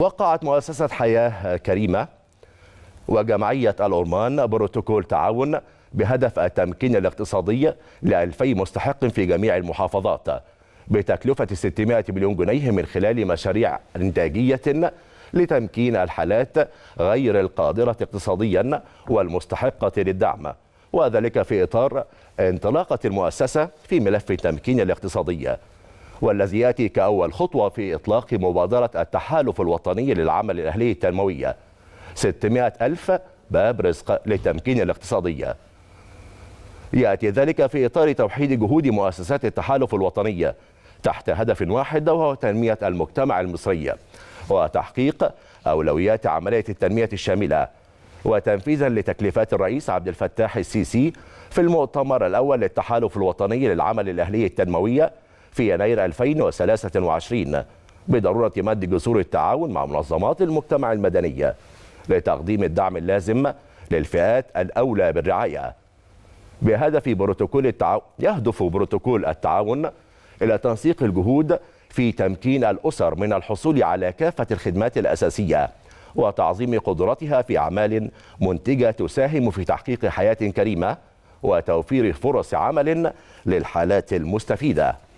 وقعت مؤسسة حياة كريمة وجمعية الأورمان بروتوكول تعاون بهدف التمكين الاقتصادي لألفي مستحق في جميع المحافظات بتكلفة 600 مليون جنيه من خلال مشاريع إنتاجية لتمكين الحالات غير القادرة اقتصاديا والمستحقة للدعم وذلك في إطار انطلاقة المؤسسة في ملف التمكين الاقتصادي والذي يأتي كأول خطوة في إطلاق مبادرة التحالف الوطني للعمل الأهلي التنموية 600 ألف باب رزق للتمكين الاقتصاديه يأتي ذلك في إطار توحيد جهود مؤسسات التحالف الوطنية تحت هدف واحد وهو تنمية المجتمع المصري وتحقيق أولويات عملية التنمية الشاملة وتنفيذا لتكليفات الرئيس عبد الفتاح السيسي في المؤتمر الأول للتحالف الوطني للعمل الأهلي التنموية في يناير 2023 بضرورة مد جسور التعاون مع منظمات المجتمع المدني لتقديم الدعم اللازم للفئات الأولى بالرعاية بهدف بروتوكول التعاون يهدف بروتوكول التعاون إلى تنسيق الجهود في تمكين الأسر من الحصول على كافة الخدمات الأساسية وتعظيم قدرتها في أعمال منتجة تساهم في تحقيق حياة كريمة وتوفير فرص عمل للحالات المستفيده